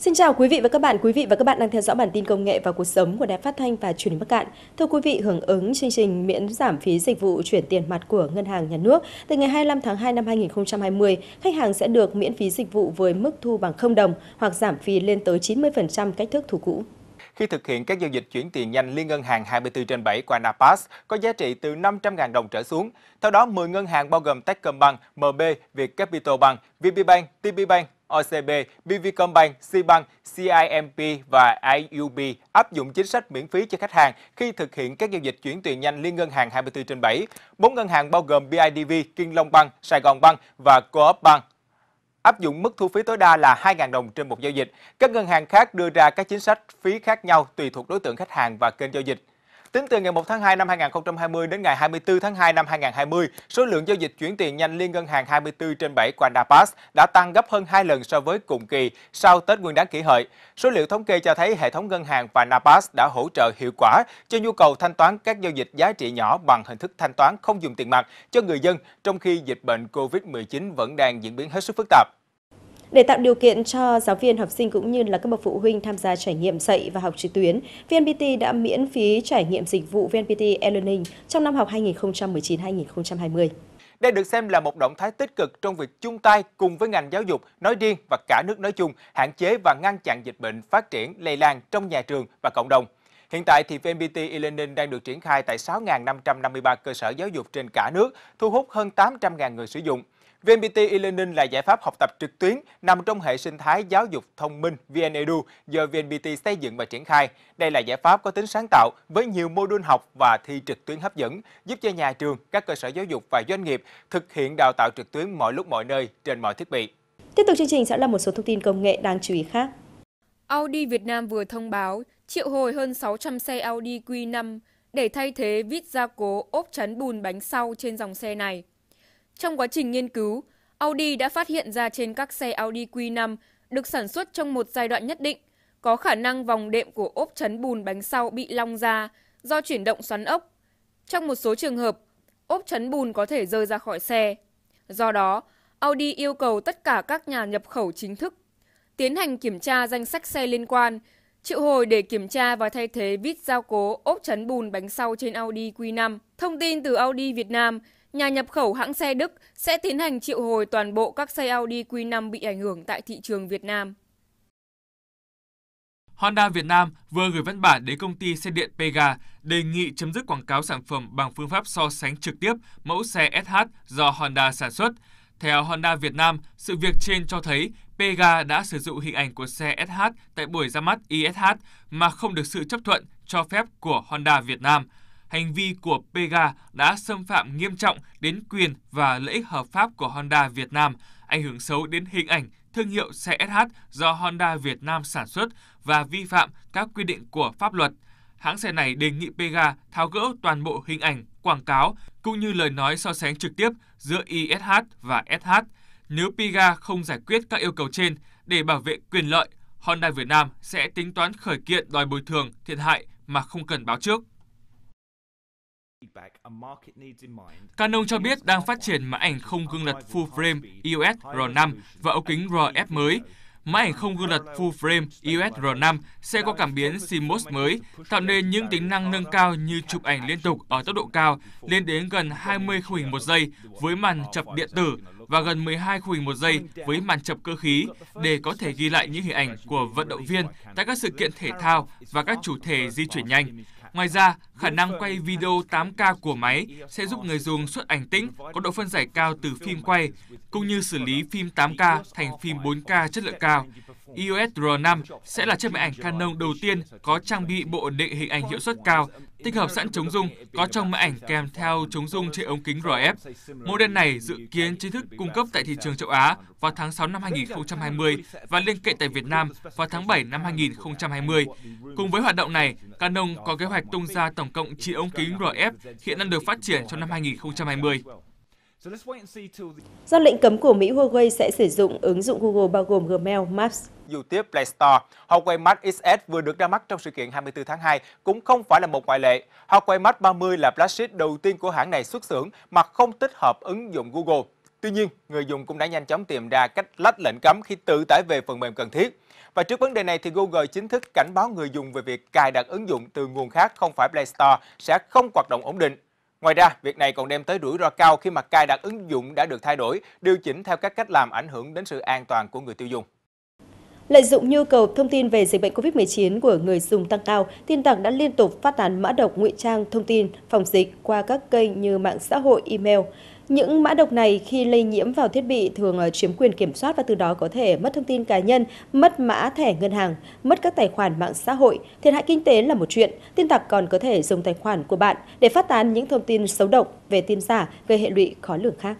Xin chào quý vị và các bạn. Quý vị và các bạn đang theo dõi bản tin công nghệ và cuộc sống của Đài Phát thanh và Truyền hình Bắc Cạn. Thưa quý vị, hưởng ứng chương trình miễn giảm phí dịch vụ chuyển tiền mặt của Ngân hàng Nhà nước, từ ngày 25 tháng 2 năm 2020, khách hàng sẽ được miễn phí dịch vụ với mức thu bằng 0 đồng hoặc giảm phí lên tới 90% cách thức thu cũ. Khi thực hiện các giao dịch chuyển tiền nhanh liên ngân hàng 24 trên 7 qua Napas có giá trị từ 500.000 đồng trở xuống. Theo đó, 10 ngân hàng bao gồm Techcombank, MB, Vietcapital Bank, VPBank, TPBank, OCB, BVCombank, Sibank, CIMB và IUB áp dụng chính sách miễn phí cho khách hàng khi thực hiện các giao dịch chuyển tiền nhanh liên ngân hàng 24 trên 7. Bốn ngân hàng bao gồm BIDV, Kiên Long Bank, Sài Gòn Bank và Coop Bank áp dụng mức thu phí tối đa là 2.000 đồng trên một giao dịch. Các ngân hàng khác đưa ra các chính sách phí khác nhau tùy thuộc đối tượng khách hàng và kênh giao dịch. Tính từ ngày 1 tháng 2 năm 2020 đến ngày 24 tháng 2 năm 2020, số lượng giao dịch chuyển tiền nhanh liên ngân hàng 24 trên 7 qua Pass đã tăng gấp hơn 2 lần so với cùng kỳ sau Tết Nguyên đán kỷ hợi. Số liệu thống kê cho thấy hệ thống ngân hàng và Napas đã hỗ trợ hiệu quả cho nhu cầu thanh toán các giao dịch giá trị nhỏ bằng hình thức thanh toán không dùng tiền mặt cho người dân trong khi dịch bệnh COVID-19 vẫn đang diễn biến hết sức phức tạp. Để tạo điều kiện cho giáo viên, học sinh cũng như là các bậc phụ huynh tham gia trải nghiệm dạy và học trực tuyến, VNPT đã miễn phí trải nghiệm dịch vụ VNPT e-learning trong năm học 2019-2020. Đây được xem là một động thái tích cực trong việc chung tay cùng với ngành giáo dục nói riêng và cả nước nói chung hạn chế và ngăn chặn dịch bệnh phát triển lây lan trong nhà trường và cộng đồng. Hiện tại thì VNPT e-learning đang được triển khai tại 6.553 cơ sở giáo dục trên cả nước, thu hút hơn 800.000 người sử dụng. VNPT e-learning là giải pháp học tập trực tuyến nằm trong hệ sinh thái giáo dục thông minh VNEDU do VNPT xây dựng và triển khai. Đây là giải pháp có tính sáng tạo với nhiều mô đun học và thi trực tuyến hấp dẫn, giúp cho nhà trường, các cơ sở giáo dục và doanh nghiệp thực hiện đào tạo trực tuyến mọi lúc mọi nơi trên mọi thiết bị. Tiếp tục chương trình sẽ là một số thông tin công nghệ đáng chú ý khác. Audi Việt Nam vừa thông báo triệu hồi hơn 600 xe Audi Q5 để thay thế vít gia cố ốp chắn bùn bánh sau trên dòng xe này. Trong quá trình nghiên cứu, Audi đã phát hiện ra trên các xe Audi Q5 được sản xuất trong một giai đoạn nhất định, có khả năng vòng đệm của ốp chấn bùn bánh sau bị long ra do chuyển động xoắn ốc. Trong một số trường hợp, ốp chấn bùn có thể rơi ra khỏi xe. Do đó, Audi yêu cầu tất cả các nhà nhập khẩu chính thức tiến hành kiểm tra danh sách xe liên quan, triệu hồi để kiểm tra và thay thế vít giao cố ốp chấn bùn bánh sau trên Audi Q5. Thông tin từ Audi Việt Nam, nhà nhập khẩu hãng xe Đức sẽ tiến hành triệu hồi toàn bộ các xe Audi Q5 bị ảnh hưởng tại thị trường Việt Nam. Honda Việt Nam vừa gửi văn bản đến công ty xe điện Pega đề nghị chấm dứt quảng cáo sản phẩm bằng phương pháp so sánh trực tiếp mẫu xe SH do Honda sản xuất. Theo Honda Việt Nam, sự việc trên cho thấy Pega đã sử dụng hình ảnh của xe SH tại buổi ra mắt ISH mà không được sự chấp thuận cho phép của Honda Việt Nam – hành vi của Pega đã xâm phạm nghiêm trọng đến quyền và lợi ích hợp pháp của Honda Việt Nam, ảnh hưởng xấu đến hình ảnh, thương hiệu xe SH do Honda Việt Nam sản xuất và vi phạm các quy định của pháp luật. Hãng xe này đề nghị Pega tháo gỡ toàn bộ hình ảnh, quảng cáo cũng như lời nói so sánh trực tiếp giữa ISH và SH. Nếu Pega không giải quyết các yêu cầu trên để bảo vệ quyền lợi, Honda Việt Nam sẽ tính toán khởi kiện đòi bồi thường thiệt hại mà không cần báo trước. Canon cho biết đang phát triển máy ảnh không gương lật full frame EOS R5 và ống kính RF mới. Máy ảnh không gương lật full frame EOS R5 sẽ có cảm biến CMOS mới, tạo nên những tính năng nâng cao như chụp ảnh liên tục ở tốc độ cao lên đến gần 20 khung hình một giây với màn chập điện tử và gần 12 khung hình một giây với màn chập cơ khí để có thể ghi lại những hình ảnh của vận động viên tại các sự kiện thể thao và các chủ thể di chuyển nhanh. Ngoài ra, khả năng quay video 8K của máy sẽ giúp người dùng xuất ảnh tĩnh có độ phân giải cao từ phim quay, cũng như xử lý phim 8K thành phim 4K chất lượng cao. EOS R5 sẽ là chiếc máy ảnh Canon đầu tiên có trang bị bộ ổn định hình ảnh hiệu suất cao, tích hợp sẵn chống rung có trong máy ảnh kèm theo chống rung trên ống kính RF. Model này dự kiến chính thức cung cấp tại thị trường châu Á vào tháng 6 năm 2020 và liên kệ tại Việt Nam vào tháng 7 năm 2020. Cùng với hoạt động này, Canon có kế hoạch hoạch tung ra tổng cộng chín ống kính RF hiện đang được phát triển trong năm 2020. Do lệnh cấm của Mỹ, Huawei sẽ sử dụng ứng dụng Google bao gồm Gmail, Maps, YouTube Play Store. Huawei Mate XS vừa được ra mắt trong sự kiện 24 tháng 2 cũng không phải là một ngoại lệ. Huawei Mate 30 là flagship đầu tiên của hãng này xuất xưởng mà không tích hợp ứng dụng Google. Tuy nhiên, người dùng cũng đã nhanh chóng tìm ra cách lách lệnh cấm khi tự tải về phần mềm cần thiết. Và trước vấn đề này thì Google chính thức cảnh báo người dùng về việc cài đặt ứng dụng từ nguồn khác không phải Play Store sẽ không hoạt động ổn định. Ngoài ra, việc này còn đem tới rủi ro cao khi mà cài đặt ứng dụng đã được thay đổi, điều chỉnh theo các cách làm ảnh hưởng đến sự an toàn của người tiêu dùng. Lợi dụng nhu cầu thông tin về dịch bệnh COVID-19 của người dùng tăng cao, tin tặc đã liên tục phát tán mã độc ngụy trang thông tin phòng dịch qua các kênh như mạng xã hội, email. Những mã độc này khi lây nhiễm vào thiết bị thường ờ, chiếm quyền kiểm soát và từ đó có thể mất thông tin cá nhân, mất mã thẻ ngân hàng, mất các tài khoản mạng xã hội. Thiệt hại kinh tế là một chuyện, tin tặc còn có thể dùng tài khoản của bạn để phát tán những thông tin xấu độc về tin giả gây hệ lụy khó lường khác.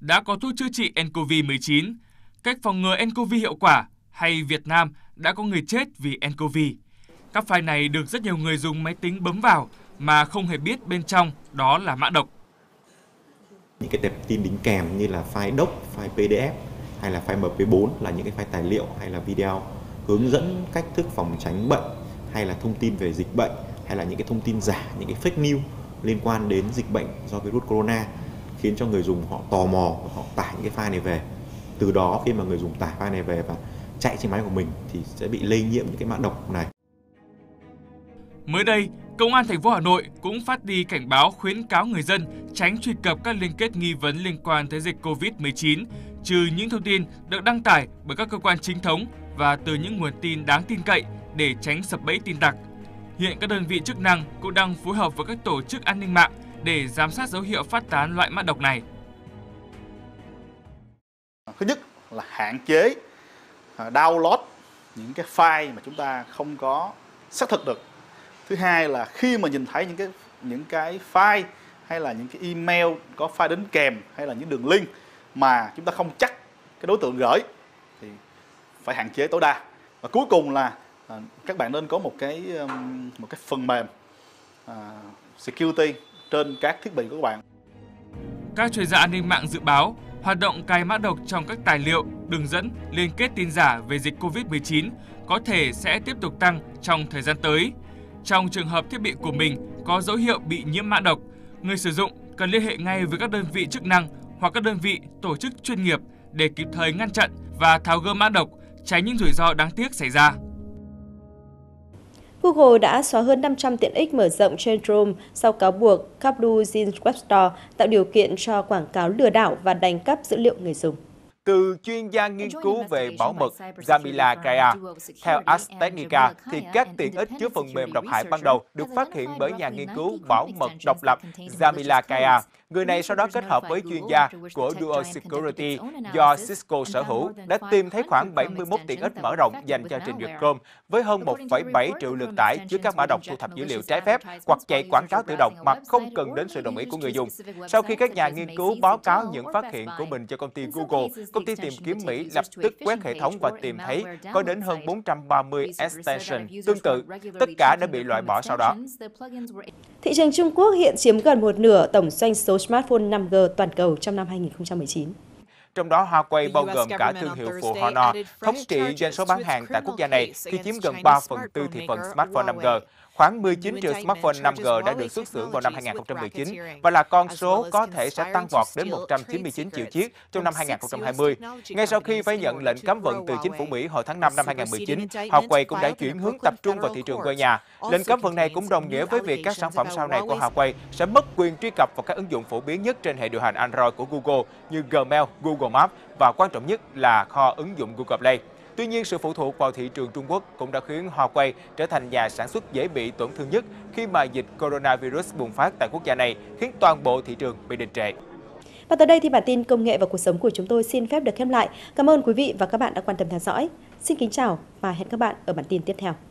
Đã có thuốc chữa trị nCoV-19, cách phòng ngừa nCoV hiệu quả hay Việt Nam đã có người chết vì nCoV. Các file này được rất nhiều người dùng máy tính bấm vào mà không hề biết bên trong đó là mã độc. Những cái tệp tin đính kèm như là file doc, file PDF hay là file MP4 là những cái file tài liệu hay là video hướng dẫn cách thức phòng tránh bệnh hay là thông tin về dịch bệnh hay là những cái thông tin giả, những cái fake news liên quan đến dịch bệnh do virus corona khiến cho người dùng họ tò mò và họ tải những cái file này về từ đó khi mà người dùng tải file này về và chạy trên máy của mình thì sẽ bị lây nhiễm những cái mã độc này. Mới đây, Công an thành phố Hà Nội cũng phát đi cảnh báo khuyến cáo người dân tránh truy cập các liên kết nghi vấn liên quan tới dịch COVID-19, trừ những thông tin được đăng tải bởi các cơ quan chính thống và từ những nguồn tin đáng tin cậy để tránh sập bẫy tin tặc. Hiện các đơn vị chức năng cũng đang phối hợp với các tổ chức an ninh mạng để giám sát dấu hiệu phát tán loại mã độc này thứ nhất là hạn chế à, download những cái file mà chúng ta không có xác thực được thứ hai là khi mà nhìn thấy những cái những cái file hay là những cái email có file đến kèm hay là những đường link mà chúng ta không chắc cái đối tượng gửi thì phải hạn chế tối đa và cuối cùng là à, các bạn nên có một cái um, một cái phần mềm à, security trên các thiết bị của các bạn. Các chuyên gia an ninh mạng dự báo hoạt động cài mã độc trong các tài liệu, đường dẫn, liên kết tin giả về dịch COVID-19 có thể sẽ tiếp tục tăng trong thời gian tới. Trong trường hợp thiết bị của mình có dấu hiệu bị nhiễm mã độc, người sử dụng cần liên hệ ngay với các đơn vị chức năng hoặc các đơn vị tổ chức chuyên nghiệp để kịp thời ngăn chặn và tháo gỡ mã độc, tránh những rủi ro đáng tiếc xảy ra. Google đã xóa hơn 500 tiện ích mở rộng trên Chrome sau cáo buộc Capdoozin Web Store tạo điều kiện cho quảng cáo lừa đảo và đánh cắp dữ liệu người dùng. Từ chuyên gia nghiên cứu về bảo mật Jamila Kaya, theo Ars Technica, thì các tiện ích chứa phần mềm độc hại ban đầu được phát hiện bởi nhà nghiên cứu bảo mật độc lập Jamila Kaya Người này sau đó kết hợp với chuyên gia của Duo Security do Cisco sở hữu đã tìm thấy khoảng 71 tiện ích mở rộng dành cho trình duyệt Chrome với hơn 1,7 triệu lượt tải chứa các mã độc thu thập dữ liệu trái phép hoặc chạy quảng cáo tự động mà không cần đến sự đồng ý của người dùng. Sau khi các nhà nghiên cứu báo cáo những phát hiện của mình cho công ty Google, công ty tìm kiếm Mỹ lập tức quét hệ thống và tìm thấy có đến hơn 430 extension tương tự. Tất cả đã bị loại bỏ sau đó. Thị trường Trung Quốc hiện chiếm gần một nửa tổng doanh số smartphone 5G toàn cầu trong năm 2019 trong đó Huawei bao gồm cả thương hiệu phụ Honor, thống trị doanh số bán hàng tại quốc gia này khi chiếm gần 3 phần tư thị phần smartphone 5G. Khoảng 19 triệu smartphone 5G đã được xuất xưởng vào năm 2019 và là con số có thể sẽ tăng vọt đến 199 triệu chiếc trong năm 2020. Ngay sau khi phải nhận lệnh cấm vận từ chính phủ Mỹ hồi tháng 5 năm 2019, Huawei cũng đã chuyển hướng tập trung vào thị trường quê nhà. Lệnh cấm vận này cũng đồng nghĩa với việc các sản phẩm sau này của Huawei sẽ mất quyền truy cập vào các ứng dụng phổ biến nhất trên hệ điều hành Android của Google như Gmail, Google Maps và quan trọng nhất là kho ứng dụng Google Play. Tuy nhiên, sự phụ thuộc vào thị trường Trung Quốc cũng đã khiến Huawei trở thành nhà sản xuất dễ bị tổn thương nhất khi mà dịch coronavirus bùng phát tại quốc gia này, khiến toàn bộ thị trường bị đình trệ. Và tới đây thì bản tin công nghệ và cuộc sống của chúng tôi xin phép được khép lại. Cảm ơn quý vị và các bạn đã quan tâm theo dõi. Xin kính chào và hẹn các bạn ở bản tin tiếp theo.